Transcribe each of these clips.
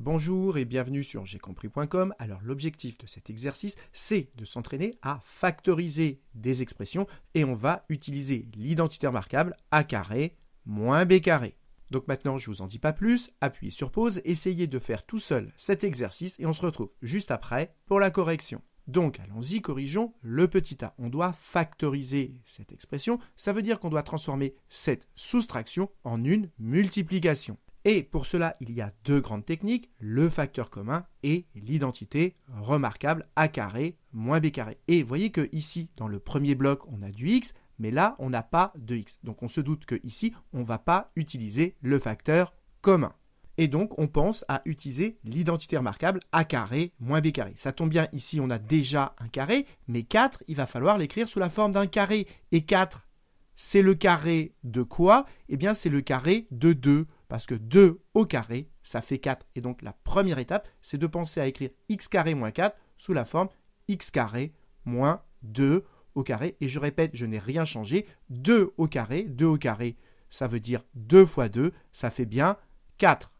Bonjour et bienvenue sur compris.com. Alors l'objectif de cet exercice, c'est de s'entraîner à factoriser des expressions et on va utiliser l'identité remarquable a carré moins b carré. Donc maintenant, je ne vous en dis pas plus, appuyez sur pause, essayez de faire tout seul cet exercice et on se retrouve juste après pour la correction. Donc allons-y, corrigeons le petit a. On doit factoriser cette expression, ça veut dire qu'on doit transformer cette soustraction en une multiplication. Et pour cela, il y a deux grandes techniques, le facteur commun et l'identité remarquable A carré moins B carré. Et voyez que ici, dans le premier bloc, on a du X, mais là, on n'a pas de X. Donc on se doute qu'ici, on ne va pas utiliser le facteur commun. Et donc, on pense à utiliser l'identité remarquable A carré moins B carré. Ça tombe bien, ici, on a déjà un carré, mais 4, il va falloir l'écrire sous la forme d'un carré. Et 4, c'est le carré de quoi Eh bien, c'est le carré de 2 parce que 2 au carré, ça fait 4. Et donc la première étape, c'est de penser à écrire x carré moins 4 sous la forme x carré moins 2 au carré. Et je répète, je n'ai rien changé. 2 au carré, 2 au carré, ça veut dire 2 fois 2, ça fait bien 4.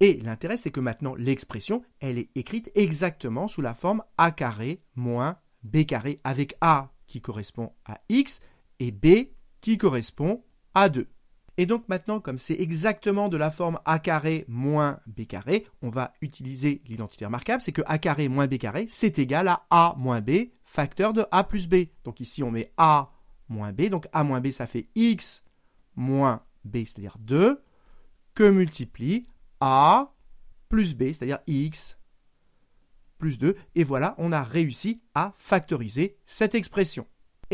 Et l'intérêt, c'est que maintenant, l'expression, elle est écrite exactement sous la forme a carré moins b carré, avec a qui correspond à x et b qui correspond à 2. Et donc maintenant, comme c'est exactement de la forme a carré moins b carré, on va utiliser l'identité remarquable, c'est que a carré moins b carré, c'est égal à a moins b, facteur de a plus b. Donc ici, on met a moins b, donc a moins b, ça fait x moins b, c'est-à-dire 2, que multiplie a plus b, c'est-à-dire x plus 2. Et voilà, on a réussi à factoriser cette expression.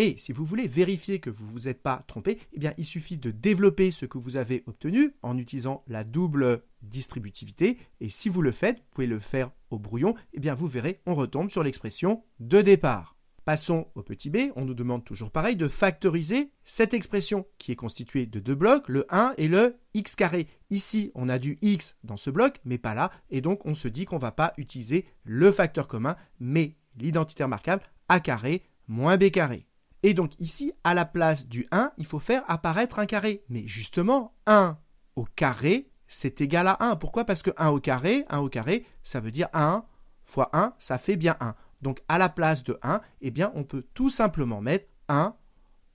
Et si vous voulez vérifier que vous ne vous êtes pas trompé, eh bien, il suffit de développer ce que vous avez obtenu en utilisant la double distributivité. Et si vous le faites, vous pouvez le faire au brouillon, eh bien, vous verrez, on retombe sur l'expression de départ. Passons au petit b, on nous demande toujours pareil de factoriser cette expression qui est constituée de deux blocs, le 1 et le x carré. Ici, on a du x dans ce bloc, mais pas là, et donc on se dit qu'on ne va pas utiliser le facteur commun, mais l'identité remarquable a carré moins b carré. Et donc ici, à la place du 1, il faut faire apparaître un carré. Mais justement, 1 au carré, c'est égal à 1. Pourquoi Parce que 1 au carré, 1 au carré, ça veut dire 1 fois 1, ça fait bien 1. Donc à la place de 1, eh bien, on peut tout simplement mettre 1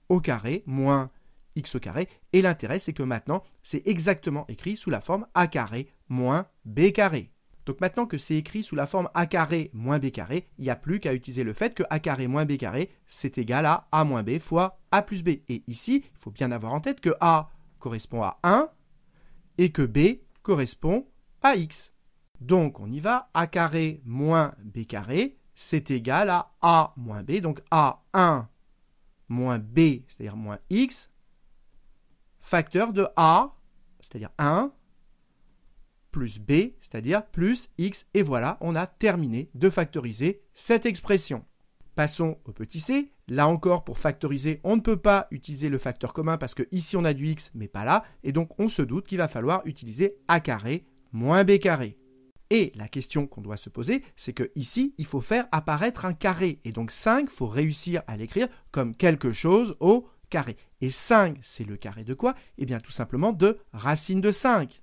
au carré moins x au carré. Et l'intérêt, c'est que maintenant, c'est exactement écrit sous la forme a carré moins b carré. Donc maintenant que c'est écrit sous la forme a carré moins b carré, il n'y a plus qu'à utiliser le fait que a carré moins b carré, c'est égal à a moins b fois a plus b. Et ici, il faut bien avoir en tête que a correspond à 1 et que b correspond à x. Donc on y va, a carré moins b carré, c'est égal à a moins b, donc a1 moins b, c'est-à-dire moins x, facteur de a, c'est-à-dire 1, plus b, c'est-à-dire plus x, et voilà, on a terminé de factoriser cette expression. Passons au petit c. Là encore, pour factoriser, on ne peut pas utiliser le facteur commun parce que ici on a du x, mais pas là, et donc on se doute qu'il va falloir utiliser a carré moins b carré. Et la question qu'on doit se poser, c'est que ici, il faut faire apparaître un carré, et donc 5, faut réussir à l'écrire comme quelque chose au carré. Et 5, c'est le carré de quoi Eh bien tout simplement de racine de 5.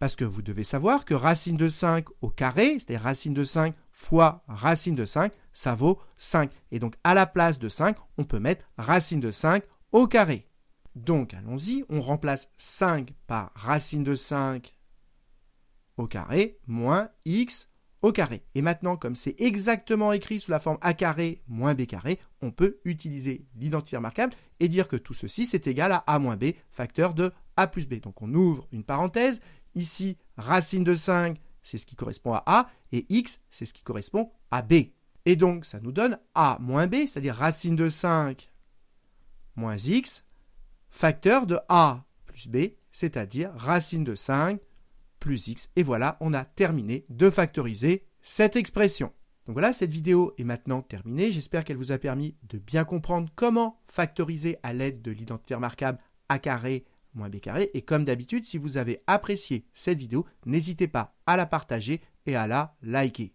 Parce que vous devez savoir que racine de 5 au carré, c'est-à-dire racine de 5 fois racine de 5, ça vaut 5. Et donc à la place de 5, on peut mettre racine de 5 au carré. Donc allons-y, on remplace 5 par racine de 5 au carré moins x au carré. Et maintenant, comme c'est exactement écrit sous la forme a carré moins b carré, on peut utiliser l'identité remarquable et dire que tout ceci c'est égal à a moins b facteur de a plus b. Donc on ouvre une parenthèse Ici, racine de 5, c'est ce qui correspond à A, et x, c'est ce qui correspond à B. Et donc, ça nous donne A moins B, c'est-à-dire racine de 5 moins x, facteur de A plus B, c'est-à-dire racine de 5 plus x. Et voilà, on a terminé de factoriser cette expression. Donc voilà, cette vidéo est maintenant terminée. J'espère qu'elle vous a permis de bien comprendre comment factoriser à l'aide de l'identité remarquable A carré, moins b carré. Et comme d'habitude, si vous avez apprécié cette vidéo, n'hésitez pas à la partager et à la liker.